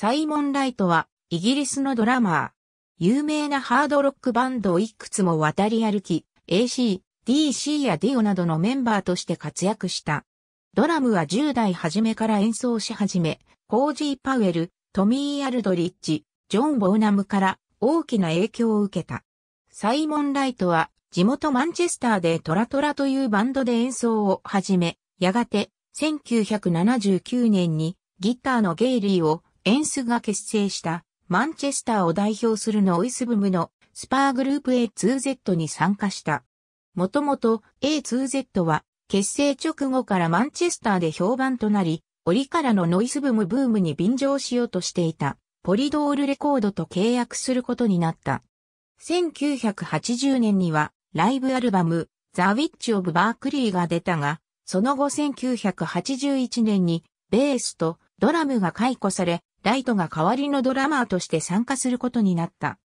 サイモン・ライトは、イギリスのドラマー。有名なハードロックバンドをいくつも渡り歩き、AC、DC やディオなどのメンバーとして活躍した。ドラムは10代初めから演奏し始め、コージー・パウエル、トミー・アルドリッジ、ジョン・ボーナムから大きな影響を受けた。サイモン・ライトは地元マンチェスターでトラトラというバンドで演奏を始め、やがて1979年にギターのゲイリーをエンスが結成したマンチェスターを代表するノイズブムのスパーグループ A2Z に参加した。もともと A2Z は結成直後からマンチェスターで評判となり、折からのノイズブムブームに便乗しようとしていたポリドールレコードと契約することになった。1980年にはライブアルバムザ・ウィッチ・オブ・バークリーが出たが、その後1981年にベースとドラムが解雇され、ライトが代わりのドラマーとして参加することになった。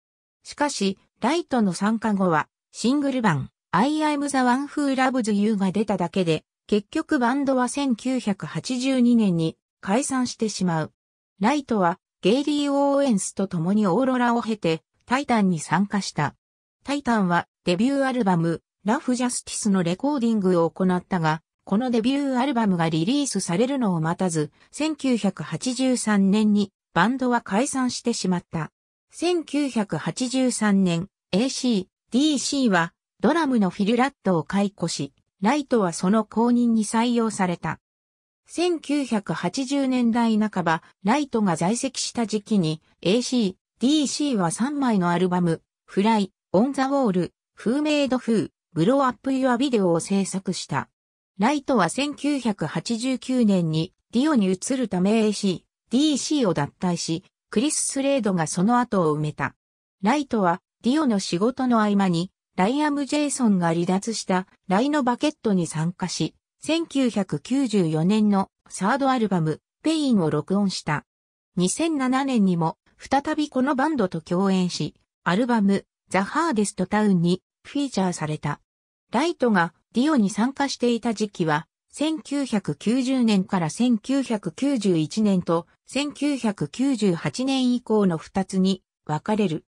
しかし、ライトの参加後は、シングル版、I am the one who loves you が出ただけで、結局バンドは1982年に解散してしまう。ライトは、ゲイリー・オーエンスと共にオーロラを経て、タイタンに参加した。タイタンは、デビューアルバム、ラフ・ジャスティスのレコーディングを行ったが、このデビューアルバムがリリースされるのを待たず、1983年にバンドは解散してしまった。1983年、AC、DC はドラムのフィル・ラットを解雇し、ライトはその後任に採用された。1980年代半ば、ライトが在籍した時期に AC、DC は3枚のアルバム、フライ、オンザウォール、フーメイドフー、ブローアップユアビデオを制作した。ライトは1989年にディオに移るため AC、DC を脱退し、クリス・スレードがその後を埋めた。ライトはディオの仕事の合間に、ライアム・ジェイソンが離脱したライのバケットに参加し、1994年のサードアルバム、ペインを録音した。2007年にも再びこのバンドと共演し、アルバム、ザ・ハーデスト・タウンにフィーチャーされた。ライトがディオに参加していた時期は、1990年から1991年と1998年以降の2つに分かれる。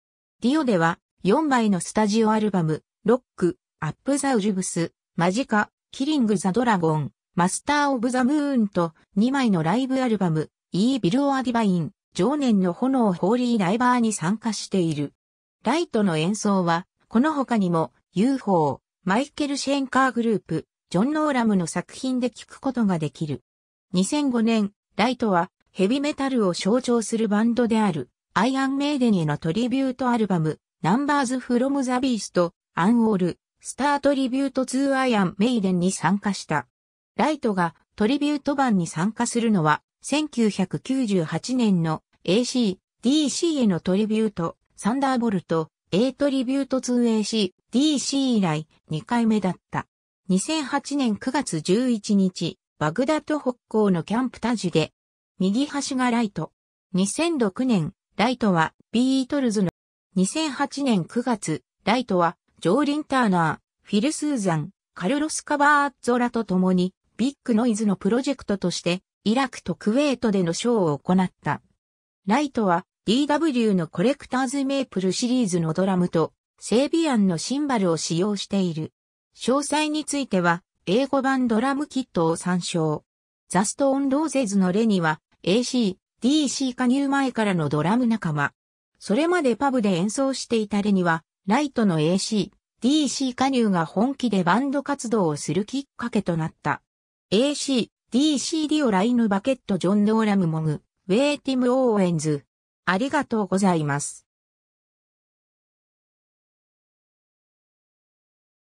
ディオでは4枚のスタジオアルバム、ロック、アップザウジブス、マジカ、キリングザドラゴン、マスターオブザムーンと2枚のライブアルバム、イービルオアディバイン、常年の炎ホーリーライバーに参加している。ライトの演奏は、この他にも UFO、マイケル・シェンカーグループ、ジョン・ノーラムの作品で聴くことができる。2005年、ライトはヘビメタルを象徴するバンドである、アイアン・メイデンへのトリビュートアルバム、ナンバーズ・フロム・ザ・ビースト、アン・オール、スタートリビュートー・アイアン・メイデンに参加した。ライトがトリビュート版に参加するのは、1998年の AC、DC へのトリビュート、サンダーボルト、A トリビュート 2AC、DC 以来2回目だった。2008年9月11日、バグダッド北港のキャンプタジで、右端がライト。2006年、ライトはビートルズの。2008年9月、ライトはジョーリン・ターナー、フィル・スーザン、カルロス・カバーッツォラと共に、ビッグノイズのプロジェクトとして、イラクとクウェートでのショーを行った。ライトは DW のコレクターズメープルシリーズのドラムとセービアンのシンバルを使用している。詳細については英語版ドラムキットを参照。ザストーンローゼズのレには AC、DC 加入前からのドラム仲間。それまでパブで演奏していたレにはライトの AC、DC 加入が本気でバンド活動をするきっかけとなった。AC、DC ディオライヌバケットジョン・ドーラムモグ、ウェイティム・オーエンズ、ありがとうございます。